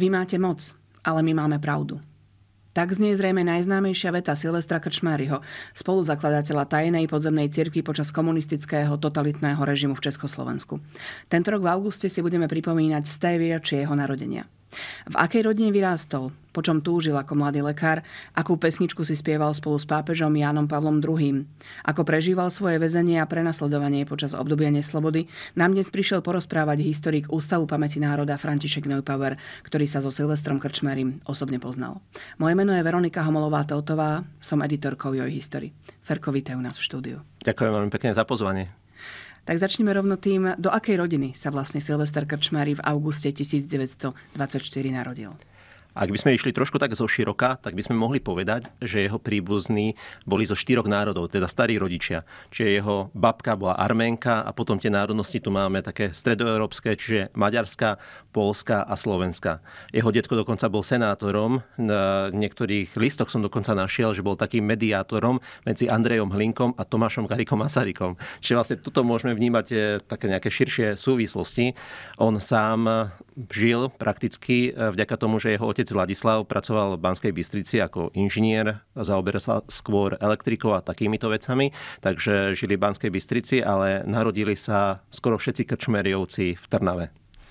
Vy máte moc, ale my máme pravdu. Tak znie zrejme najznámejšia veta Silvestra Krčmáriho, spoluzakladateľa tajnej podzemnej cirkvi počas komunistického totalitného režimu v Československu. Tento rok v auguste si budeme pripomínať z té výročie jeho narodenia. V akej rodine vyrástol? Po čom túžil ako mladý lekár? Akú pesničku si spieval spolu s pápežom Jánom Pavlom II? Ako prežíval svoje väzenie a prenasledovanie počas obdobia neslobody? Nám dnes prišiel porozprávať historik Ústavu pamäti národa František Neupauer, ktorý sa so Silvestrom Krčmerim osobne poznal. Moje meno je Veronika Homolová-Totová, som editorkou Joj History. Ferko, u nás v štúdiu. Ďakujem veľmi pekne za pozvanie. Tak začneme rovno tým, do akej rodiny sa vlastne Silvester Krčmári v auguste 1924 narodil. Ak by sme išli trošku tak zo široka, tak by sme mohli povedať, že jeho príbuzní boli zo štyroch národov, teda starí rodičia. Čiže jeho babka bola Arménka a potom tie národnosti tu máme také stredoeurópske, čiže Maďarska, Polska a Slovenska. Jeho detko dokonca bol senátorom. Na niektorých listoch som dokonca našiel, že bol takým mediátorom medzi Andrejom Hlinkom a Tomášom Karikom Masarykom. Čiže vlastne tuto môžeme vnímať eh, také nejaké širšie súvislosti. On sám eh, žil prakticky eh, vďaka tomu, že jeho otec otec Ladislav pracoval v Banskej Bystrici ako inžinier, zaoberal sa skôr elektrikou a takýmito vecami, takže žili v Banskej Bystrici, ale narodili sa skoro všetci krčmeriovci v Trnave.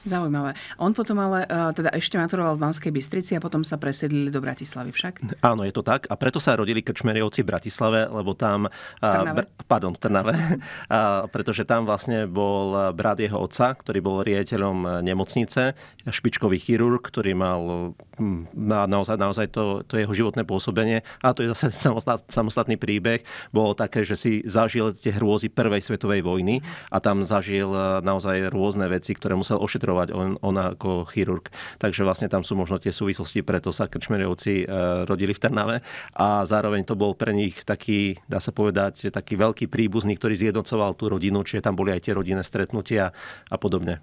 Zaujímavé. On potom ale e, teda ešte maturoval v Banskej Bystrici a potom sa presedlili do Bratislavy však? Áno, je to tak. A preto sa rodili krčmeriovci v Bratislave, lebo tam... V Trnave? Br- pardon, v Trnave. Mhm. a, pretože tam vlastne bol brat jeho otca, ktorý bol riaditeľom nemocnice, špičkový chirurg, ktorý mal hm, na, naozaj, naozaj to, to jeho životné pôsobenie. A to je zase samostat, samostatný príbeh. Bolo také, že si zažil tie hrôzy Prvej svetovej vojny mhm. a tam zažil e, naozaj rôzne veci, ktoré musel ošetriť ošetrovať on, ona ako chirurg. Takže vlastne tam sú možno tie súvislosti, preto sa Krčmerovci e, rodili v Trnave a zároveň to bol pre nich taký, dá sa povedať, taký veľký príbuzný, ktorý zjednocoval tú rodinu, čiže tam boli aj tie rodinné stretnutia a podobne.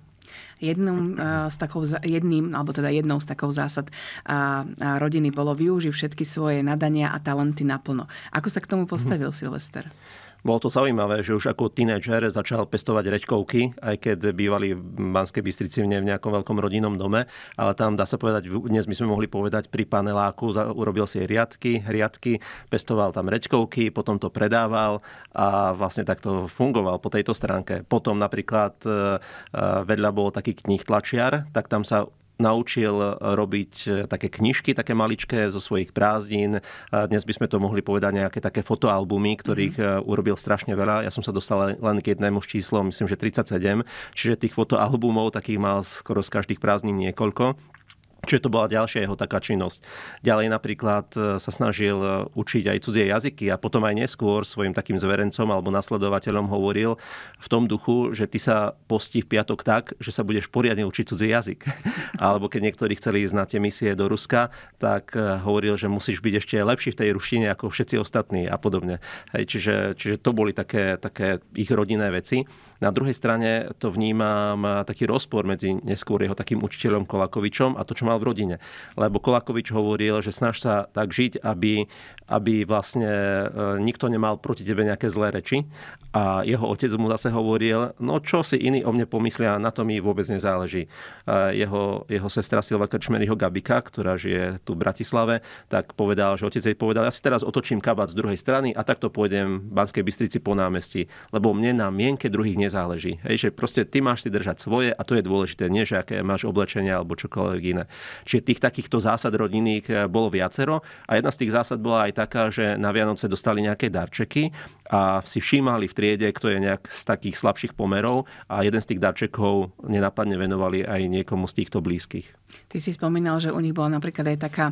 Jednom, e, z takou, jedným, alebo teda jednou z takov zásad a, a rodiny bolo využiť všetky svoje nadania a talenty naplno. Ako sa k tomu postavil mm-hmm. Silvester? Bolo to zaujímavé, že už ako tínedžer začal pestovať reďkovky, aj keď bývali v Banskej Bystrici v nejakom veľkom rodinnom dome, ale tam dá sa povedať, dnes by sme mohli povedať pri paneláku, urobil si riadky, riadky, pestoval tam reďkovky, potom to predával a vlastne takto fungoval po tejto stránke. Potom napríklad eh, eh, vedľa bol taký knih tlačiar, tak tam sa naučil eh, robiť eh, také knižky, také maličké zo svojich prázdnin. Dnes by sme to mohli povedať nejaké také fotoalbumy, ktorých mm-hmm. urobil strašne veľa. Ja som sa dostal len k jednému s číslom, myslím, že 37. Čiže tých fotoalbumov takých mal skoro z každých prázdnin niekoľko. Čiže to bola ďalšia jeho taká činnosť. Ďalej napríklad e, sa snažil e, učiť aj cudzie jazyky a potom aj neskôr svojim takým zverencom alebo nasledovateľom hovoril v tom duchu, že ty sa posti v piatok tak, že sa budeš poriadne učiť cudzí jazyk. alebo keď niektorí chceli ísť na tie misie do Ruska, tak e, hovoril, že musíš byť ešte lepší v tej ruštine ako všetci ostatní a podobne. Hej, čiže, čiže to boli také, také ich rodinné veci. Na druhej strane to vnímam taký rozpor medzi neskôr jeho takým učiteľom Kolakovičom a to, čo mal mal v rodine. Lebo Kolakovič hovoril, že snaž sa tak žiť, aby, aby vlastne e, nikto nemal proti tebe nejaké zlé reči. A jeho otec mu zase hovoril, no čo si iní o mne pomyslia, na to mi vôbec nezáleží. E, jeho, jeho sestra Silva Krčmeryho Gabika, ktorá žije tu v Bratislave, tak povedal, že otec jej povedal, ja si teraz otočím kabát z druhej strany a takto pôjdem v Banskej Bystrici po námestí, lebo mne na mienke druhých nezáleží. Hej, že proste ty máš si držať svoje a to je dôležité, nie že aké máš oblečenia alebo čokoľvek iné. Čiže tých takýchto zásad rodinných e, bolo viacero a jedna z tých zásad bola aj taká, že na Vianoce dostali nejaké darčeky a si všímali v triede, kto je nejak z takých slabších pomerov a jeden z tých darčekov nenapadne venovali aj niekomu z týchto blízkych. Ty si spomínal, že u nich bola napríklad aj taká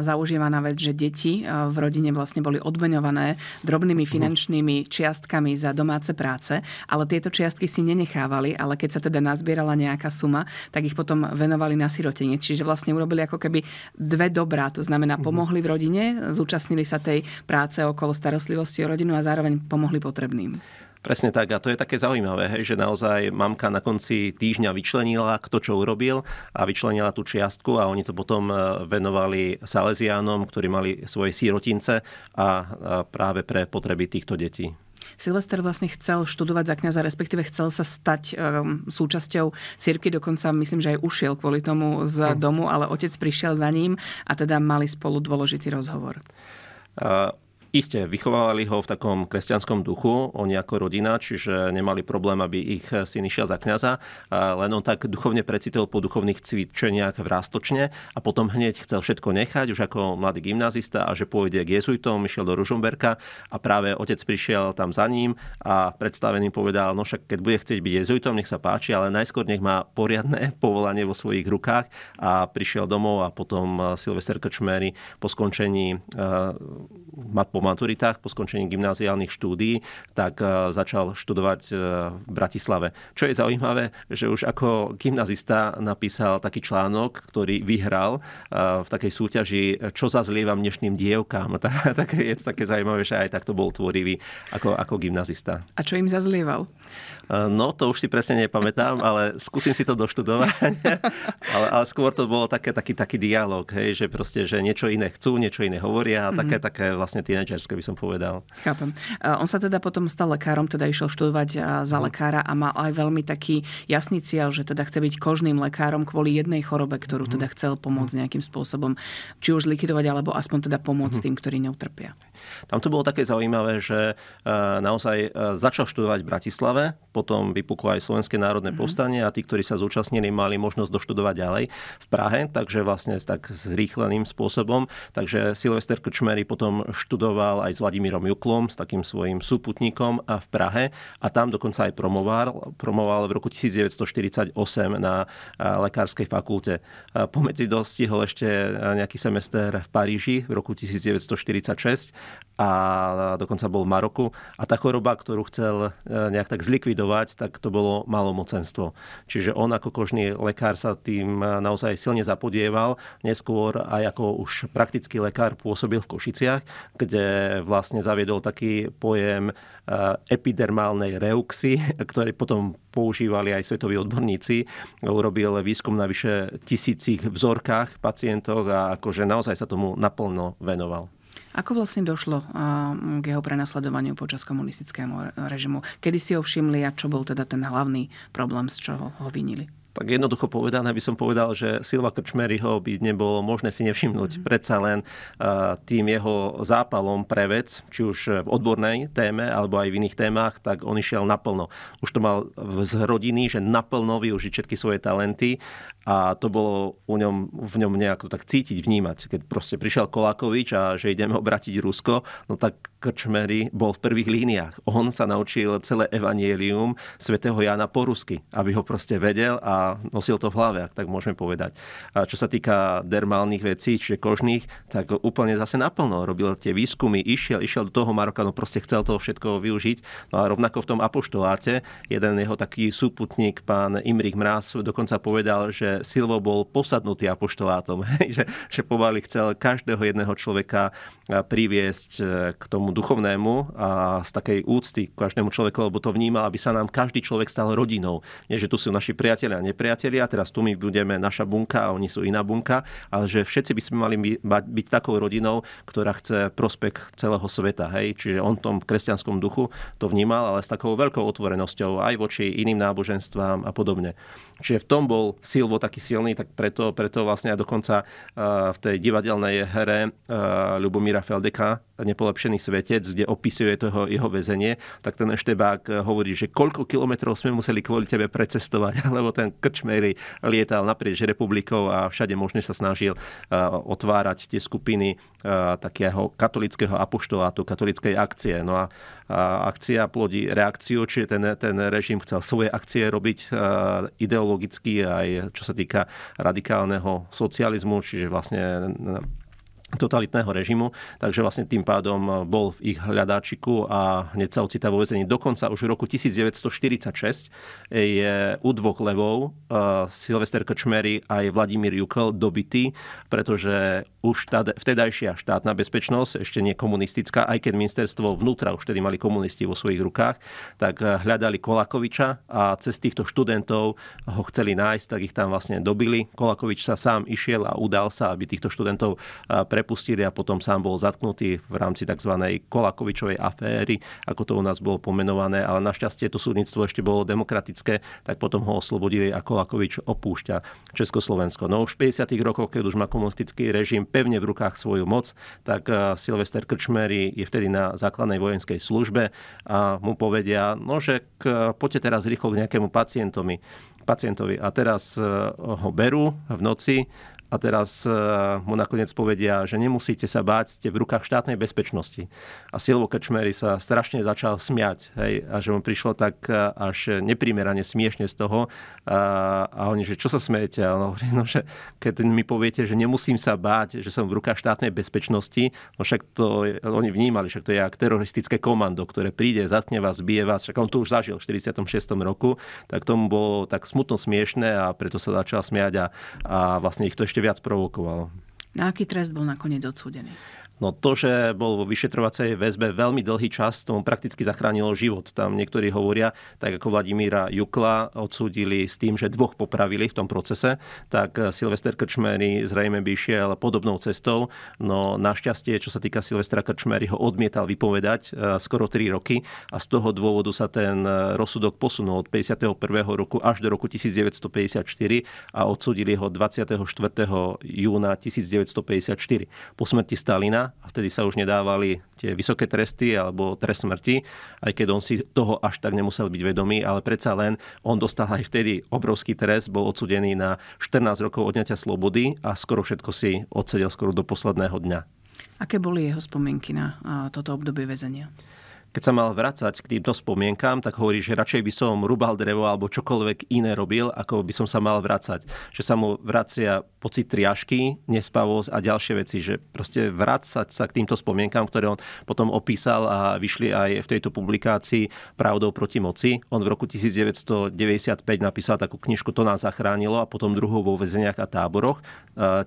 zaužívaná vec, že deti v rodine vlastne boli odmeňované drobnými mhm. finančnými čiastkami za domáce práce, ale tieto čiastky si nenechávali, ale keď sa teda nazbierala nejaká suma, tak ich potom venovali na sirotenie. Čiže vlastne urobili ako keby dve dobrá, to znamená mhm. pomohli v rodine, zúčastnili sa tej práce okolo starostlivosti o rodinu a zároveň pomohli potrebným. Presne tak a to je také zaujímavé, hej, že naozaj mamka na konci týždňa vyčlenila, kto čo urobil a vyčlenila tú čiastku a oni to potom e, venovali Salesiánom, ktorí mali svoje sírotince a práve pre potreby týchto detí. Silvester vlastne chcel študovať za kniaza, respektíve chcel sa stať um, súčasťou cirky, dokonca myslím, že aj ušiel kvôli tomu z domu, ale otec prišiel za ním a teda mali spolu dôležitý rozhovor. Uh Isté, vychovávali ho v takom kresťanskom duchu, oni ako rodina, čiže nemali problém, aby ich syn išiel za kniaza, len on tak duchovne precitol po duchovných cvičeniach v Rástočne a potom hneď chcel všetko nechať, už ako mladý gymnázista a že pôjde k jezuitom, išiel do Ružomberka a práve otec prišiel tam za ním a predstaveným povedal, no však keď bude chcieť byť jezuitom, nech sa páči, ale najskôr nech má poriadne povolanie vo svojich rukách a prišiel domov a potom Silvester Krčmery po skončení po maturitách, po skončení gymnáziálnych štúdií, tak e, začal študovať e, v Bratislave. Čo je zaujímavé, že už ako gymnazista napísal taký článok, ktorý vyhral e, v takej súťaži Čo zazlievam dnešným dievkám. Tak, je to také zaujímavé, že aj takto bol tvorivý ako, ako gymnazista. A čo im zazlieval? No, to už si presne nepamätám, ale skúsim si to doštudovať. ale, ale skôr to bolo také, taký, taký dialog, hej, že proste, že niečo iné chcú, niečo iné hovoria a také, mm-hmm. také vlastne tínedžerské, by som povedal. Chápem. On sa teda potom stal lekárom, teda išiel študovať za no. lekára a mal aj veľmi taký jasný cieľ, že teda chce byť kožným lekárom kvôli jednej chorobe, ktorú mhm. teda chcel pomôcť mhm. nejakým spôsobom, či už zlikvidovať, alebo aspoň teda pomôcť mhm. tým, ktorí neutrpia. Tam to bolo také zaujímavé, že e, naozaj e, začal študovať v Bratislave, potom vypuklo aj Slovenské národné mm-hmm. povstanie a tí, ktorí sa zúčastnili, mali možnosť doštudovať ďalej v Prahe, takže vlastne tak zrýchleným spôsobom. Takže Silvester Krčmery potom študoval aj s Vladimírom Juklom, s takým svojim súputníkom a v Prahe a tam dokonca aj promoval, promoval v roku 1948 na e, lekárskej fakulte. Pomedzi dostihol ešte nejaký semester v Paríži v roku 1946 a dokonca bol v Maroku. A tá choroba, ktorú chcel e, nejak tak zlikvidovať, tak to bolo malomocenstvo. Čiže on ako kožný lekár sa tým e, naozaj silne zapodieval. Neskôr aj ako už praktický lekár pôsobil v Košiciach, kde vlastne zaviedol taký pojem e, epidermálnej reuxy, ktorý potom používali aj svetoví odborníci. Urobil výskum na vyše tisícich vzorkách pacientov a akože naozaj sa tomu naplno venoval. Ako vlastne došlo k jeho prenasledovaniu počas komunistického režimu? Kedy si ho všimli a čo bol teda ten hlavný problém, z čoho ho vinili? tak jednoducho povedané by som povedal, že Silva Krčmeryho by nebolo možné si nevšimnúť. mm Predsa len eh, tým jeho zápalom pre vec, či už v odbornej téme alebo aj v iných témach, tak on išiel naplno. Už to mal z rodiny, že naplno využiť všetky svoje talenty a to bolo u ňom, v ňom nejako tak cítiť, vnímať. Keď proste prišiel Kolákovič a že ideme obratiť Rusko, no tak krčmery bol v prvých líniách. On sa naučil celé evanielium svätého Jana po rusky, aby ho proste vedel a nosil to v hlave, ak tak môžeme povedať. A čo sa týka dermálnych vecí, čiže kožných, tak úplne zase naplno robil tie výskumy, išiel, išiel do toho Maroka, no proste chcel to všetko využiť. No a rovnako v tom apoštoláte, jeden jeho taký súputník, pán Imrich Mráz, dokonca povedal, že Silvo bol posadnutý apoštolátom, že, že pomaly chcel každého jedného človeka priviesť e, k tomu duchovnému a z takej úcty k každému človeku, lebo to vníma, aby sa nám každý človek stal rodinou. Nie, že tu sú naši priatelia a nepriatelia, teraz tu my budeme naša bunka a oni sú iná bunka, ale že všetci by sme mali byť takou rodinou, ktorá chce prospech celého sveta. Hej? Čiže on v tom kresťanskom duchu to vnímal, ale s takou veľkou otvorenosťou aj voči iným náboženstvám a podobne. Čiže v tom bol Silvo taký silný, tak preto, preto vlastne aj dokonca eh, v tej divadelnej hre eh, Ľubomíra Feldeka Nepolepšený svet svetec, kde opisuje toho jeho väzenie, tak ten Eštebák eh, hovorí, že koľko kilometrov sme museli kvôli tebe precestovať, lebo ten krčmery lietal naprieč republikou a všade možne sa snažil eh, otvárať tie skupiny eh, takého katolického apoštolátu, katolickej akcie. No a akcia plodí reakciu, čiže ten, ten režim chcel svoje akcie robiť ideologicky aj čo sa týka radikálneho socializmu, čiže vlastne totalitného režimu, takže vlastne tým pádom e, bol v ich hľadáčiku a hneď sa ocitá vo vezení. Dokonca už v roku 1946 je u dvoch levov uh, Silvester Krčmery aj Vladimír Jukel dobitý, pretože už tá vtedajšia štátna bezpečnosť, ešte nie komunistická, aj keď ministerstvo vnútra už tedy mali komunisti vo svojich rukách, tak e, hľadali Kolakoviča a cez týchto študentov ho chceli nájsť, tak ich tam vlastne dobili. Kolakovič sa sám išiel a udal sa, aby týchto študentov pre prepustili a potom sám bol zatknutý v rámci tzv. Kolakovičovej aféry, ako to u nás bolo pomenované, ale našťastie to súdnictvo ešte bolo demokratické, tak potom ho oslobodili a Kolakovič opúšťa Československo. No už v 50. rokoch, keď už má komunistický režim pevne v rukách svoju moc, tak eh, Silvester Krčmery je vtedy na základnej vojenskej službe a mu povedia, no že poďte teraz rýchlo k nejakému pacientovi. pacientovi. A teraz eh, ho berú v noci a teraz eh, mu nakoniec povedia, že nemusíte sa báť, ste v rukách štátnej bezpečnosti. A Silvo Krčmery sa strašne začal smiať hej, a že mu prišlo tak eh, až neprimerane smiešne z toho a, a oni, že čo sa smiete? A on hovorí, no, že keď mi poviete, že nemusím sa báť, že som v rukách štátnej bezpečnosti, no však to je, oni vnímali, však to je ak teroristické komando, ktoré príde, zatne vás, bije vás, však on to už zažil v 46. roku, tak tomu bolo tak smutno smiešne a preto sa začal smiať a, a vlastne ich to ešte viac provokoval. Na aký trest bol nakoniec odsúdený? No to, že bol vo vyšetrovacej väzbe veľmi dlhý čas, tomu prakticky zachránilo život. Tam niektorí hovoria, tak ako Vladimíra Jukla odsúdili s tým, že dvoch popravili v tom procese, tak eh, Silvester Krčmery zrejme by šiel podobnou cestou, no našťastie, čo sa týka Silvestra Krčmery, ho odmietal vypovedať eh, skoro 3 roky a z toho dôvodu sa ten eh, rozsudok posunul od 51. roku až do roku 1954 a odsúdili ho 24. júna 1954 po smrti Stalina a vtedy sa už nedávali tie vysoké tresty alebo trest smrti, aj keď on si toho až tak nemusel byť vedomý, ale predsa len on dostal aj vtedy obrovský trest, bol odsudený na 14 rokov odňatia slobody a skoro všetko si odsedel skoro do posledného dňa. Aké boli jeho spomienky na toto obdobie väzenia? keď sa mal vracať k týmto spomienkám, tak hovorí, že radšej by som rubal drevo alebo čokoľvek iné robil, ako by som sa mal vracať. Že sa mu vracia pocit triažky, nespavosť a ďalšie veci, že proste vrácať sa k týmto spomienkám, ktoré on potom opísal a vyšli aj v tejto publikácii Pravdou proti moci. On v roku 1995 napísal takú knižku To nás zachránilo a potom druhú vo väzeniach a táboroch.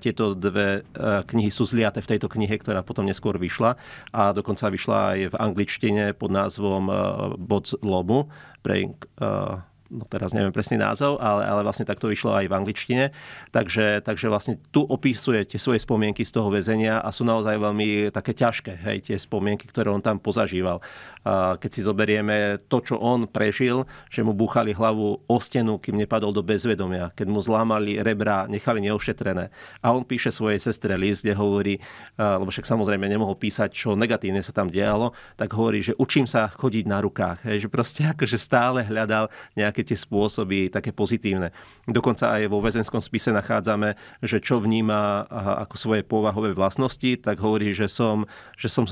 Tieto dve e, knihy sú zliate v tejto knihe, ktorá potom neskôr vyšla a dokonca vyšla aj v angličtine pod názvom eh, Bod zlomu pre eh, no teraz neviem presný názov, ale, ale vlastne takto vyšlo aj v angličtine. Takže, takže vlastne tu opisuje tie svoje spomienky z toho väzenia a sú naozaj veľmi také ťažké, hej, tie spomienky, ktoré on tam pozažíval. A keď si zoberieme to, čo on prežil, že mu búchali hlavu o stenu, kým nepadol do bezvedomia, keď mu zlámali rebra, nechali neošetrené. A on píše svojej sestre list, kde hovorí, lebo však samozrejme nemohol písať, čo negatívne sa tam dialo, tak hovorí, že učím sa chodiť na rukách. Hej, že proste akože stále hľadal nejaké také tie spôsoby, také pozitívne. Dokonca aj vo väzenskom spise nachádzame, že čo vníma ako svoje povahové vlastnosti, tak hovorí, že som, že som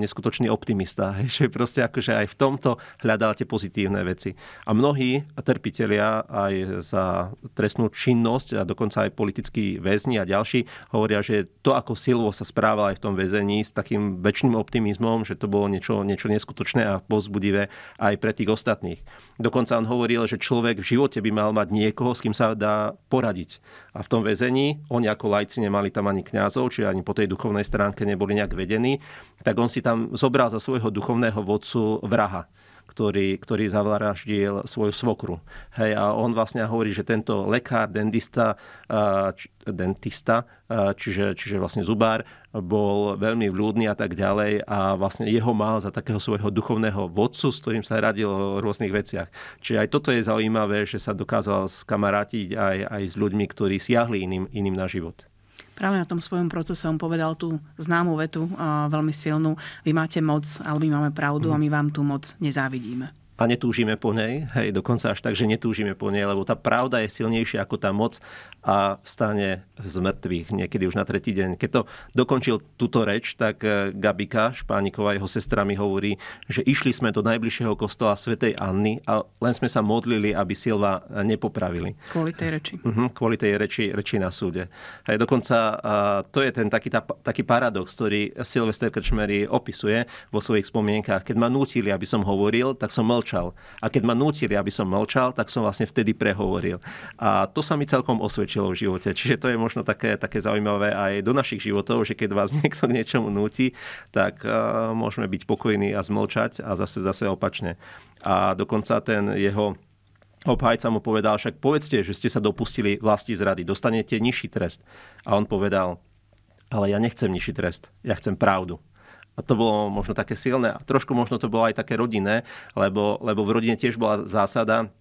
neskutočný optimista. Že proste akože aj v tomto hľadáte pozitívne veci. A mnohí trpitelia aj za trestnú činnosť a dokonca aj politickí väzni a ďalší hovoria, že to, ako Silvo sa správal aj v tom väzení s takým väčšným optimizmom, že to bolo niečo, niečo neskutočné a pozbudivé aj pre tých ostatných. Dokonca on hovoril, cieľ, že človek v živote by mal mať niekoho, s kým sa dá poradiť. A v tom väzení, oni ako lajci nemali tam ani kňazov, či ani po tej duchovnej stránke neboli nejak vedení, tak on si tam zobral za svojho duchovného vodcu vraha ktorý, ktorý zavraždil svoju svokru. Hej, a on vlastne hovorí, že tento lekár, dentista, či, dentista čiže, čiže vlastne zubár, bol veľmi vľúdny a tak ďalej a vlastne jeho mal za takého svojho duchovného vodcu, s ktorým sa radil o rôznych veciach. Čiže aj toto je zaujímavé, že sa dokázal skamarátiť aj, aj s ľuďmi, ktorí siahli iným, iným na život práve na tom svojom procese on povedal tú známu vetu, veľmi silnú, vy máte moc, ale my máme pravdu mm. a my mhm. vám tú moc nezávidíme a netúžime po nej, hej, dokonca až tak, že netúžime po nej, lebo tá pravda je silnejšia ako tá moc a stane z mŕtvych niekedy už na tretí deň. Keď to dokončil túto reč, tak e, Gabika Špániková, jeho sestra mi hovorí, že išli sme do najbližšieho kostola Svetej Anny a len sme sa modlili, aby Silva nepopravili. Kvôli tej reči. Uh-huh, kvôli tej reči, reči na súde. Hej, dokonca to je ten taký, tá, taký paradox, ktorý Silvester Krčmery opisuje vo svojich spomienkach. Keď ma nútili, aby som hovoril, tak som mal mlčal. A keď ma nútili, aby som mlčal, tak som vlastne vtedy prehovoril. A to sa mi celkom osvedčilo v živote. Čiže to je možno také, také zaujímavé aj do našich životov, že keď vás niekto k niečomu núti, tak uh, môžeme byť pokojní a zmlčať a zase zase opačne. A dokonca ten jeho Obhajca mu povedal, však povedzte, že ste sa dopustili vlasti zrady, dostanete nižší trest. A on povedal, ale ja nechcem nižší trest, ja chcem pravdu a to bolo možno také silné a trošku možno to bolo aj také rodinné, lebo, lebo v rodine tiež bola zásada,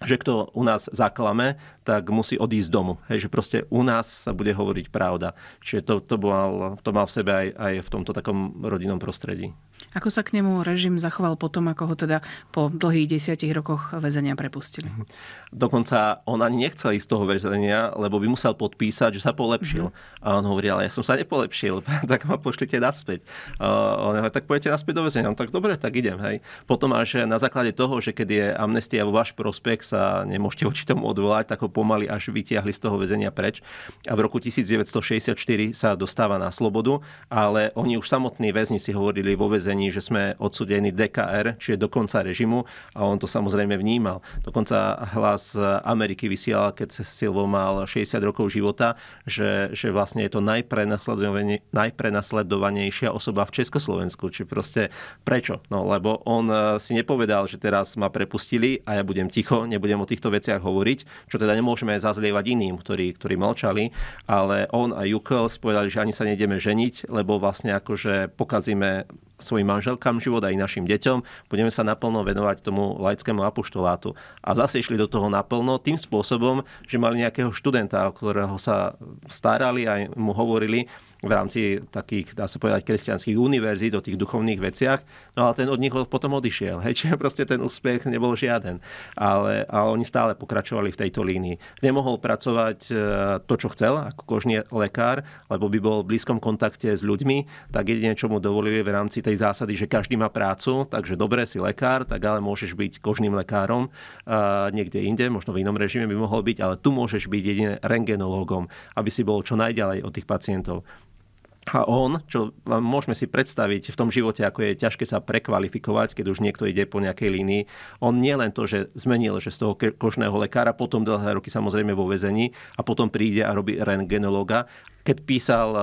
že kto u nás zaklame, tak musí odísť z domu. Hej, že proste u nás sa bude hovoriť pravda. Čiže to, to, mal, to mal v sebe aj, aj v tomto takom rodinnom prostredí. Ako sa k nemu režim zachoval potom, ako ho teda po dlhých desiatich rokoch väzenia prepustili? Mhm. Dokonca on ani nechcel ísť z toho väzenia, lebo by musel podpísať, že sa polepšil. Mm-hmm. A on hovorí, ale ja som sa nepolepšil, tak ma pošlite naspäť. Uh, on hovorí, tak pojete naspäť do väzenia. On tak dobre, tak idem. Hej. Potom až na základe toho, že keď je amnestia vo váš prospekt, sa nemôžete oči tomu odvolať, tak ho pomaly až vytiahli z toho väzenia preč. A v roku 1964 sa dostáva na slobodu, ale oni už samotní väzni si hovorili vo väzení väzení, že sme odsudení DKR, čiže do konca režimu a on to samozrejme vnímal. Dokonca hlas Ameriky vysielal, keď Silvo mal 60 rokov života, že, že vlastne je to najprenasledovanejšia osoba v Československu. Čiže proste prečo? No lebo on eh, si nepovedal, že teraz ma prepustili a ja budem ticho, nebudem o týchto veciach hovoriť, čo teda nemôžeme zazlievať iným, ktorí, ktorí mlčali, ale on a Jukel spovedali, že ani sa nejdeme ženiť, lebo vlastne akože pokazíme svojim manželkám život, aj našim deťom. Budeme sa naplno venovať tomu laickému apoštolátu. A zase išli do toho naplno tým spôsobom, že mali nejakého študenta, o ktorého sa starali a mu hovorili v rámci takých, dá sa povedať, kresťanských univerzít o tých duchovných veciach. No ale ten od nich potom odišiel. Hej, čiže proste ten úspech nebol žiaden. Ale, ale oni stále pokračovali v tejto línii. Nemohol pracovať e, to, čo chcel, ako kožný lekár, lebo by bol v blízkom kontakte s ľuďmi, tak jedine, čo mu dovolili v rámci tej zásady, že každý má prácu, takže dobre si lekár, tak ale môžeš byť kožným lekárom uh, niekde inde, možno v inom režime by mohol byť, ale tu môžeš byť jedine rengenológom, aby si bol čo najďalej od tých pacientov. A on, čo môžeme si predstaviť v tom živote, ako je ťažké sa prekvalifikovať, keď už niekto ide po nejakej línii, on nie len to, že zmenil, že z toho kožného lekára, potom dlhé roky samozrejme vo väzení a potom príde a robí rengenológa keď písal eh,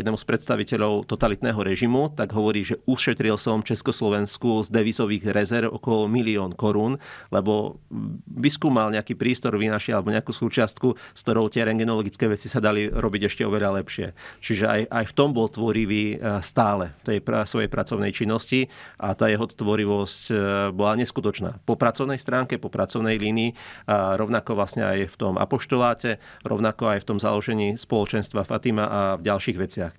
jednému z predstaviteľov totalitného režimu, tak hovorí, že ušetril som Československu z devizových rezerv okolo milión korún, lebo hm, vyskúmal nejaký prístor, vynašiel alebo nejakú súčiastku, s ktorou tie rengenologické veci sa dali robiť ešte oveľa lepšie. Čiže aj, aj v tom bol tvorivý eh, stále v tej pra, svojej pracovnej činnosti a tá jeho tvorivosť eh, bola neskutočná. Po pracovnej stránke, po pracovnej línii, rovnako vlastne aj v tom apoštoláte, rovnako aj v tom založení spoločenstva biskupstva Fatima a v ďalších veciach.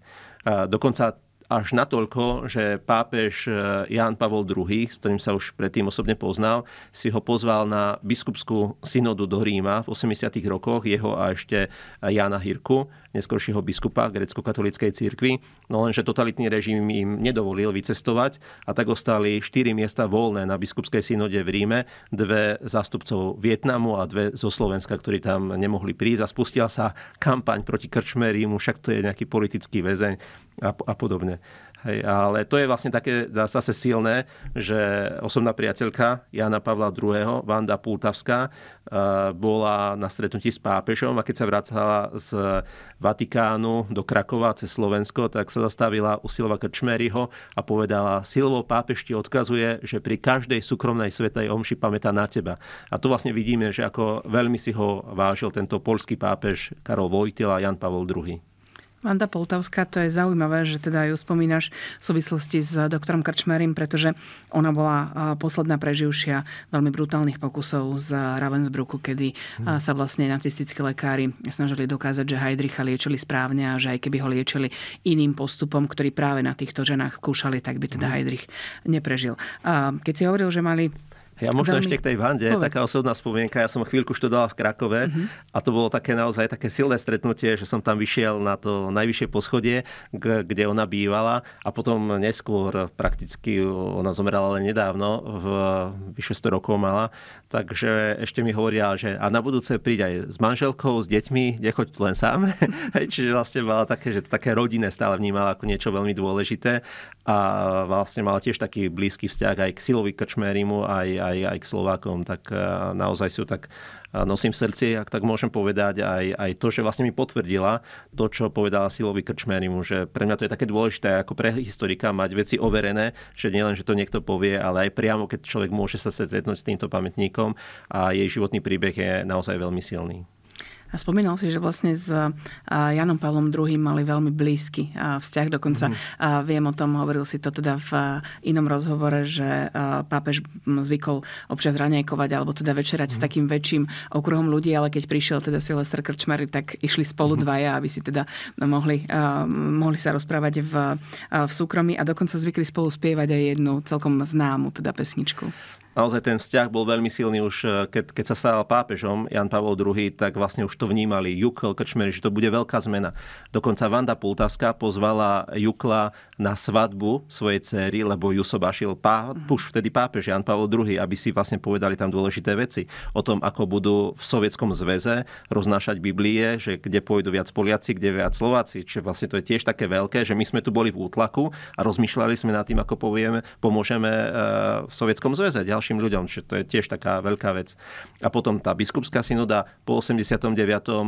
Dokonca až natoľko, že pápež e, Ján Pavol II, s ktorým sa už predtým osobne poznal, si ho pozval na biskupskú synodu do Ríma v 80. rokoch, jeho a ešte Jana Hirku, neskoršieho biskupa grecko-katolíckej cirkvi, no lenže totalitný režim im nedovolil vycestovať a tak ostali štyri miesta voľné na biskupskej synode v Ríme, dve zástupcov Vietnamu a dve zo Slovenska, ktorí tam nemohli prísť a spustila sa kampaň proti krčme Rímu, však to je nejaký politický väzeň a, a podobne. Hej, ale to je vlastne také zase silné, že osobná priateľka Jana Pavla II, Vanda Pultavská, eh, bola na stretnutí s pápežom a keď sa vracala z Vatikánu do Krakova cez Slovensko, tak sa zastavila u Silva Krčmeryho a povedala, Silvo, pápež ti odkazuje, že pri každej súkromnej svetej omši pamätá na teba. A tu vlastne vidíme, že ako veľmi si ho vážil tento polský pápež Karol Vojtila a Jan Pavol II. Vanda Poltavská, to je zaujímavé, že teda ju spomínaš v súvislosti s doktorom Krčmerim, pretože ona bola posledná preživšia veľmi brutálnych pokusov z Ravensbruku, kedy hm. sa vlastne nacistickí lekári snažili dokázať, že Heidricha liečili správne a že aj keby ho liečili iným postupom, ktorý práve na týchto ženách skúšali, tak by teda hm. Heidrich neprežil. Keď si hovoril, že mali ja možno Veľmi... ešte k tej Vande, Povedz. taká osobná spomienka. Ja som chvíľku študoval v Krakove uh-huh. a to bolo také naozaj také silné stretnutie, že som tam vyšiel na to najvyššie poschodie, kde ona bývala a potom neskôr prakticky ona zomerala len nedávno, v, vyše 100 rokov mala, takže ešte mi hovoria, že a na budúce príde aj s manželkou, s deťmi, nechoď len sám. Čiže vlastne mala také, že to také rodinné stále vnímala ako niečo veľmi dôležité a vlastne mala tiež taký blízky vzťah aj k Silovi Krčmerimu, aj, aj aj, aj k Slovákom, tak eh, naozaj si ju tak eh, nosím v srdci, ak tak môžem povedať, aj, aj to, že vlastne mi potvrdila to, čo povedala Silovi Krčmerimu, že pre mňa to je také dôležité ako pre historika mať veci overené, že nielen, že to niekto povie, ale aj priamo, keď človek môže sa stretnúť s týmto pamätníkom a jej životný príbeh je naozaj veľmi silný. A spomínal si, že vlastne s Janom Pavlom II mali veľmi blízky vzťah, dokonca mm. viem o tom, hovoril si to teda v inom rozhovore, že pápež zvykol občas raňajkovať alebo teda večerať mm. s mhm. takým väčším okruhom ľudí, ale keď prišiel teda Silvester Krčmary, tak išli spolu mm. dvaja, aby si teda mohli, mohli sa rozprávať v, v súkromí a dokonca zvykli spolu spievať aj jednu celkom známu teda pesničku naozaj ten vzťah bol veľmi silný už, eh, keď, keď sa stal pápežom Jan Pavol II, tak vlastne už to vnímali Jukl, Krčmery, že to bude veľká zmena. Dokonca Vanda Pultavská pozvala Jukla na svadbu svojej céry, lebo ju sobášil pá, už vtedy pápež Jan Pavol II, aby si vlastne povedali tam dôležité veci o tom, ako budú v Sovietskom zväze roznášať Biblie, že kde pôjdu viac Poliaci, kde viac Slováci. Čiže vlastne to je tiež také veľké, že my sme tu boli v útlaku a rozmýšľali sme nad tým, ako povieme, pomôžeme eh, v Sovietskom zväze ďalším ľuďom, čiže to je tiež taká veľká vec. A potom tá biskupská synoda po 89.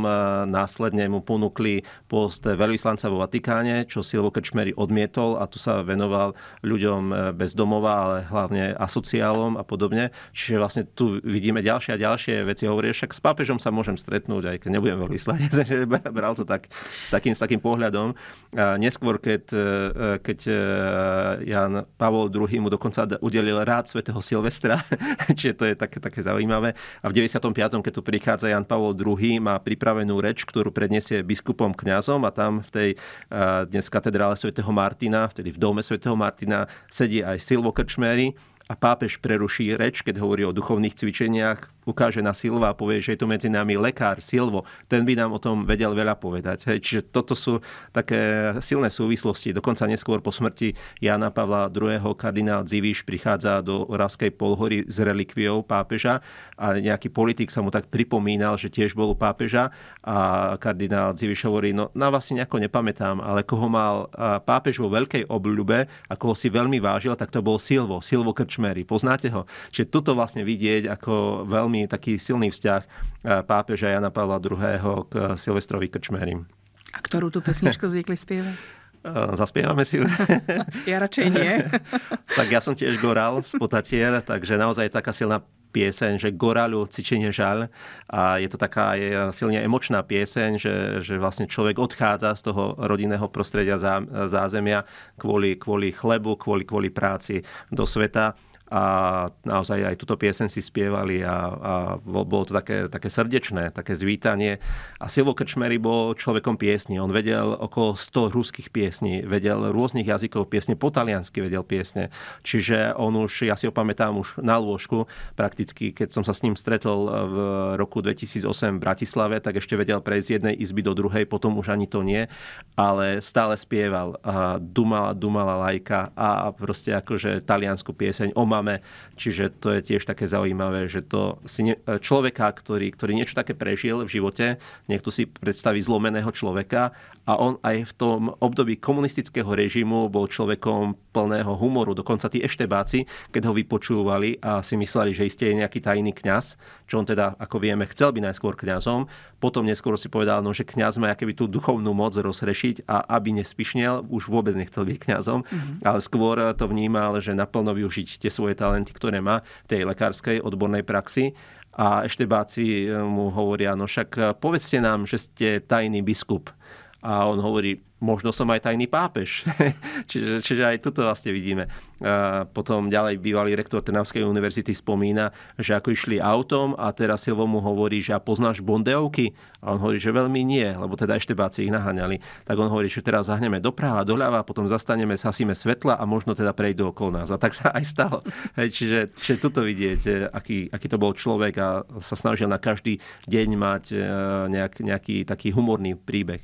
Eh, následne mu ponúkli post veľvyslanca vo Vatikáne, čo Silvo Krčmery odmietol a tu sa venoval ľuďom eh, bez domova, ale hlavne asociálom a podobne. Čiže vlastne tu vidíme ďalšie a ďalšie veci. Hovorí, však s pápežom sa môžem stretnúť, aj keď nebudem veľvyslanec. Bral to tak, s, takým, s takým pohľadom. A neskôr, keď, eh, keď Jan Pavol II mu dokonca udelil rád svätého Silvestra, ministra, čiže to je také, také zaujímavé. A v 95. keď tu prichádza Jan Pavol II, má pripravenú reč, ktorú predniesie biskupom kňazom a tam v tej dnes katedrále svätého Martina, vtedy v dome svätého Martina, sedí aj Silvo Krčmery a pápež preruší reč, keď hovorí o duchovných cvičeniach, ukáže na Silva a povie, že je tu medzi nami lekár Silvo, ten by nám o tom vedel veľa povedať. Hej, čiže toto sú také silné súvislosti. Dokonca neskôr po smrti Jana Pavla II. kardinál Dziviš prichádza do Oravskej polhory s relikviou pápeža a nejaký politik sa mu tak pripomínal, že tiež bol pápeža a kardinál Dziviš hovorí, no na vás si nejako nepamätám, ale koho mal pápež vo veľkej obľube, a koho si veľmi vážil, tak to bol Silvo, Silvo Krčmery. Poznáte ho? Čiže tuto vlastne vidieť, ako veľmi veľmi taký silný vzťah eh, pápeža Jana Pavla II. k Silvestrovi Krčmerim. A ktorú tú pesničku zvykli spievať? Eh, zaspievame si ju? ja radšej nie. tak ja som tiež Goral z Potatier, takže naozaj taká silná pieseň, že Goralu cičenie žal a je to taká je silne emočná pieseň, že, že vlastne človek odchádza z toho rodinného prostredia zázemia kvôli, kvôli chlebu, kvôli, kvôli práci do sveta a naozaj aj túto piesen si spievali a, a bolo to také, také srdečné, také zvítanie. A Silvo Krčmery bol človekom piesni. On vedel okolo 100 ruských piesní, vedel rôznych jazykov piesne, po taliansky vedel piesne. Čiže on už, ja si ho pamätám už na lôžku, prakticky, keď som sa s ním stretol e, v roku 2008 v Bratislave, tak ešte vedel prejsť z jednej izby do druhej, potom už ani to nie, ale stále spieval. A dumala, dumala lajka a proste akože taliansku pieseň, oma máme. Čiže to je tiež také zaujímavé, že to si ne, človeka, ktorý, ktorý niečo také prežil v živote, niekto si predstaví zlomeného človeka a on aj v tom období komunistického režimu bol človekom plného humoru. Dokonca tí eštebáci, keď ho vypočúvali a si mysleli, že iste je nejaký tajný kňaz, čo on teda, ako vieme, chcel byť najskôr kňazom, potom neskôr si povedal, no, že kňaz má keby tú duchovnú moc rozrešiť a aby nespišnel, už vôbec nechcel byť kňazom, mm-hmm. ale skôr to vnímal, že naplno využiť tie svoje svoje talenty, ktoré má v tej lekárskej odbornej praxi. A ešte báci eh, mu hovoria, no však eh, povedzte nám, že ste tajný biskup. A on hovorí, možno som aj tajný pápež. čiže, čiže aj toto vlastne vidíme. A potom ďalej bývalý rektor Trnavskej univerzity spomína, že ako išli autom a teraz Silvo mu hovorí, že a poznáš bondeovky? A on hovorí, že veľmi nie, lebo teda ešte báci ich naháňali. Tak on hovorí, že teraz zahneme doprava, doľava, potom zastaneme, sasíme svetla a možno teda prejdú okolo nás. A tak sa aj stalo. Hej, čiže, čiže toto vidieť, aký, aký to bol človek a sa snažil na každý deň mať e, nejak, nejaký taký humorný príbeh.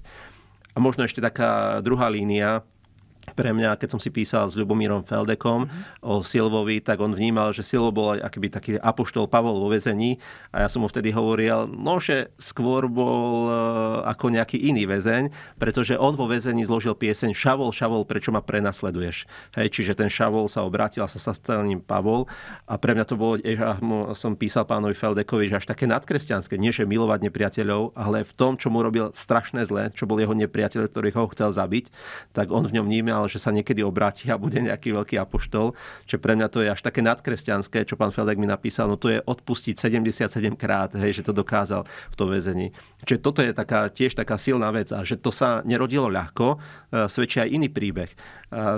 A možno ešte taká druhá línia, pre mňa, keď som si písal s Ľubomírom Feldekom mm-hmm. o Silvovi, tak on vnímal, že Silvo bol akýby taký apoštol Pavol vo vezení a ja som mu vtedy hovoril, no že skôr bol eh, ako nejaký iný väzeň, pretože on vo väzení zložil pieseň Šavol, Šavol, prečo ma prenasleduješ? Hej, čiže ten Šavol sa obrátil a sa, sa stal ním Pavol a pre mňa to bolo, ja som písal pánovi Feldekovi, že až také nadkresťanské, nie že milovať nepriateľov, ale v tom, čo mu robil strašné zle, čo bol jeho nepriateľ, ktorý ho chcel zabiť, tak on v ňom vnímal, že sa niekedy obráti a bude nejaký veľký apoštol. Čo pre mňa to je až také nadkresťanské, čo pán Feldek mi napísal, no to je odpustiť 77 krát, hej, že to dokázal v tom väzení. Čiže toto je taká, tiež taká silná vec a že to sa nerodilo ľahko, e, svedčí aj iný príbeh. E,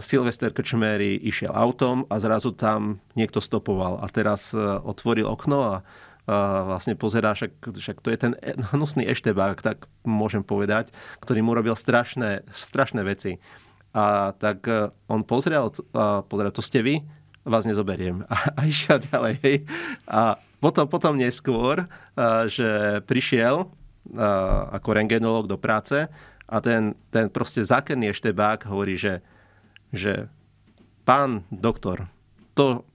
Silvester Krčmery išiel autom a zrazu tam niekto stopoval a teraz e, otvoril okno a vlastne pozerá, však, však to je ten hnusný eštebák, tak môžem povedať, ktorý mu robil strašné, strašné veci a tak e, on pozrel, a pozrel, to ste vy, vás nezoberiem. A, a išiel ďalej. Hej. A potom, potom neskôr, a, e, že prišiel a, e, ako rengenolog do práce a ten, ten proste zákerný eštebák hovorí, že, že pán doktor, to,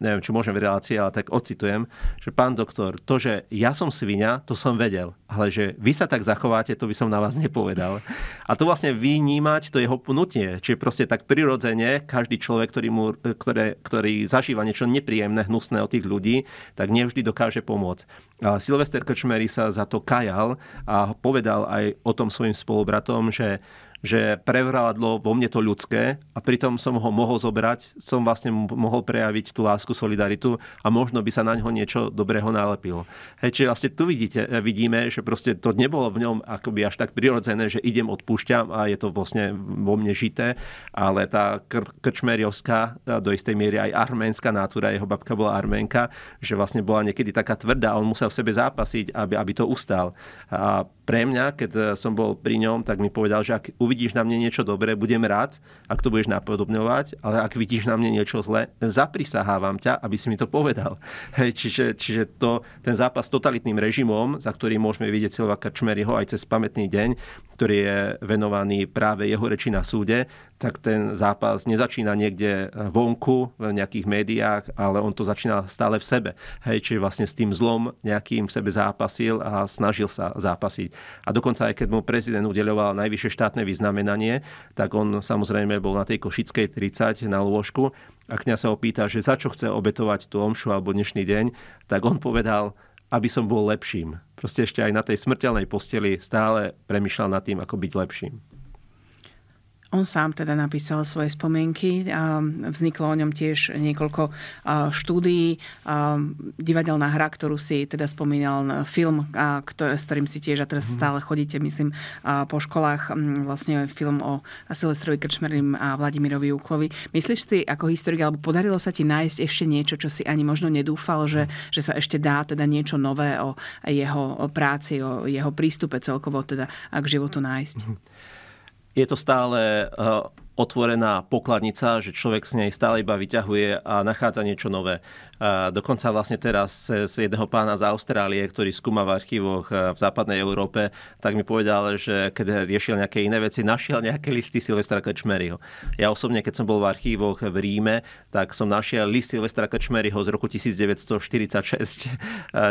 neviem, či môžem v relácii, ale tak ocitujem, že pán doktor, to, že ja som svinia, to som vedel, ale že vy sa tak zachováte, to by som na vás nepovedal. A to vlastne vynímať to jeho pnutie, čiže proste tak prirodzene každý človek, ktorý, mu, ktoré, ktorý zažíva niečo nepríjemné, hnusné od tých ľudí, tak nevždy dokáže pomôcť. A Silvester Krčmery sa za to kajal a povedal aj o tom svojim spolubratom, že že prevrádlo vo mne to ľudské a pritom som ho mohol zobrať, som vlastne mohol prejaviť tú lásku, solidaritu a možno by sa na ňo niečo dobrého nalepilo. Hej, čiže vlastne tu vidíte, e, vidíme, že proste to nebolo v ňom akoby až tak prirodzené, že idem, odpúšťam a je to vlastne vo mne žité, ale tá kr- krčmeriovská, e, do istej miery aj arménska natúra, jeho babka bola arménka, že vlastne bola niekedy taká tvrdá, on musel v sebe zápasiť, aby, aby to ustal. A pre mňa, keď e, som bol pri ňom, tak mi povedal, že ak uvidíš na mne niečo dobré, budem rád, ak to budeš napodobňovať, ale ak vidíš na mne niečo zlé, zaprisahávam ťa, aby si mi to povedal. Hej, čiže čiže to, ten zápas s totalitným režimom, za ktorý môžeme vidieť Silva Krčmeryho aj cez pamätný deň, ktorý je venovaný práve jeho reči na súde, tak ten zápas nezačína niekde eh, vonku v nejakých médiách, ale on to začína stále v sebe. Hej, čiže vlastne s tým zlom nejakým v sebe zápasil a snažil sa zápasiť. A dokonca aj keď mu prezident udeľoval najvyššie štátne vyznamenanie, tak on samozrejme bol na tej Košickej 30 na lôžku a kňa sa opýta, že za čo chce obetovať tú omšu alebo dnešný deň, tak on povedal, aby som bol lepším. Proste ešte aj na tej smrteľnej posteli stále premyšľal nad tým, ako byť lepším. On sám teda napísal svoje spomienky a vzniklo o ňom tiež niekoľko štúdií. Divadelná hra, ktorú si teda spomínal, film, s ktorým si tiež a teraz mhm. stále chodíte, myslím, po školách, vlastne film o Silvestrovi Krčmerim a Vladimirovi Úklovi. Myslíš si, ako historik, alebo podarilo sa ti nájsť ešte niečo, čo si ani možno nedúfal, že, mhm. že sa ešte dá teda niečo nové o jeho práci, o jeho prístupe celkovo teda k životu nájsť? Mm-hmm je to stále eh, otvorená pokladnica, že človek z nej stále iba vyťahuje a nachádza niečo nové. A dokonca vlastne teraz z jedného pána z Austrálie, ktorý skúma v archívoch eh, v západnej Európe, tak mi povedal, že keď riešil nejaké iné veci, našiel nejaké listy Silvestra Kačmeryho. Ja osobne, keď som bol v archívoch v Ríme, tak som našiel list Silvestra Kačmeryho z roku 1946, eh,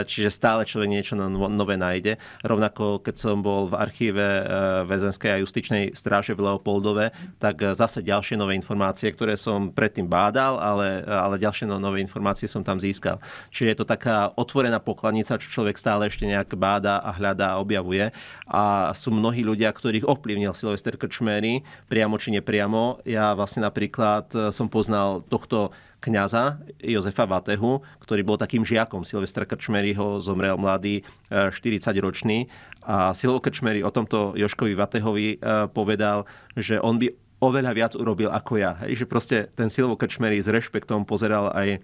čiže stále človek niečo no-, nové nájde. Rovnako, keď som bol v archíve eh, väzenskej a justičnej stráže v Leopoldove, tak zase ďalšie nové informácie, ktoré som predtým bádal, ale, ale ďalšie no-, nové informácie som tam získal. Čiže je to taká otvorená pokladnica, čo človek stále ešte nejak báda a hľadá a objavuje. A sú mnohí ľudia, ktorých ovplyvnil Silvester Krčmery, priamo či nepriamo. Ja vlastne napríklad eh, som poznal tohto kniaza Jozefa Vatehu, ktorý bol takým žiakom Silvestra Krčmeryho, zomrel mladý, 40-ročný. Eh, a Silvo Krčmery o tomto Joškovi Vatehovi eh, povedal, že on by oveľa viac urobil ako ja. Hej, že proste ten Silvo Krčmery s rešpektom pozeral aj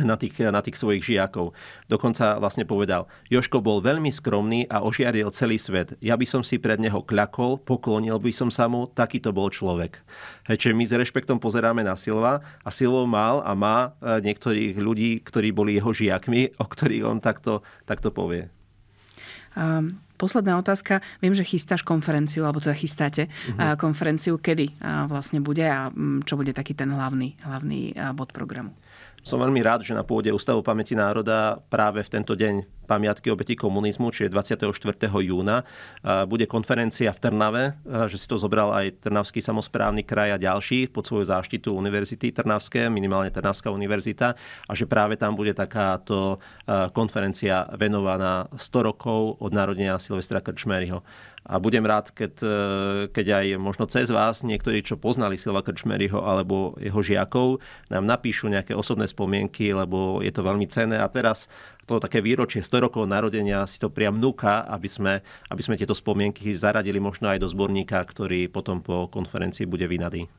na tých, na tých svojich žiakov. Dokonca vlastne povedal, Joško bol veľmi skromný a ožiaril celý svet. Ja by som si pred neho kľakol, poklonil by som sa mu, takýto bol človek. Hej, čiže my s rešpektom pozeráme na Silva a Silvo mal a má eh, niektorých ľudí, ktorí boli jeho žiakmi, o ktorých on takto, takto povie. Um posledná otázka. Viem, že chystáš konferenciu, alebo teda chystáte uh-huh. konferenciu, kedy vlastne bude a čo bude taký ten hlavný, hlavný bod programu. Som veľmi rád, že na pôde Ústavu pamäti národa práve v tento deň pamiatky obeti komunizmu, čiže 24. júna. Bude konferencia v Trnave, že si to zobral aj Trnavský samozprávny kraj a ďalší pod svoju záštitu univerzity Trnavské, minimálne Trnavská univerzita a že práve tam bude takáto konferencia venovaná 100 rokov od narodenia Silvestra Krčmeryho. A budem rád, keď, e, keď aj možno cez vás niektorí, čo poznali Silva Krčmeryho alebo jeho žiakov, nám napíšu nejaké osobné spomienky, lebo je to veľmi cené. A teraz to také výročie 100 rokov narodenia si to priam núka, aby sme, aby sme tieto spomienky zaradili možno aj do zborníka, ktorý potom po konferencii bude vynadý.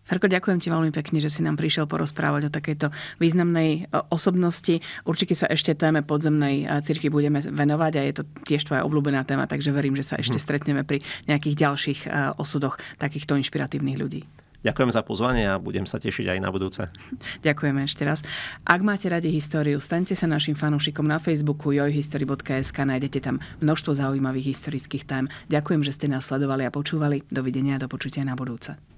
Ferko, ďakujem ti veľmi pekne, že si nám prišiel porozprávať o takejto významnej e, osobnosti. Určite sa ešte téme podzemnej e, cirky budeme venovať a je to tiež tvoja obľúbená téma, takže verím, že sa ešte mhm. stretneme pri nejakých ďalších e, osudoch takýchto inšpiratívnych ľudí. Ďakujem za pozvanie a budem sa tešiť aj na budúce. Ďakujeme ešte raz. Ak máte radi históriu, staňte sa našim fanúšikom na Facebooku jojhistory.sk, nájdete tam množstvo zaujímavých historických tém. Ďakujem, že ste nás sledovali a počúvali. Dovidenia a do počutia na budúce.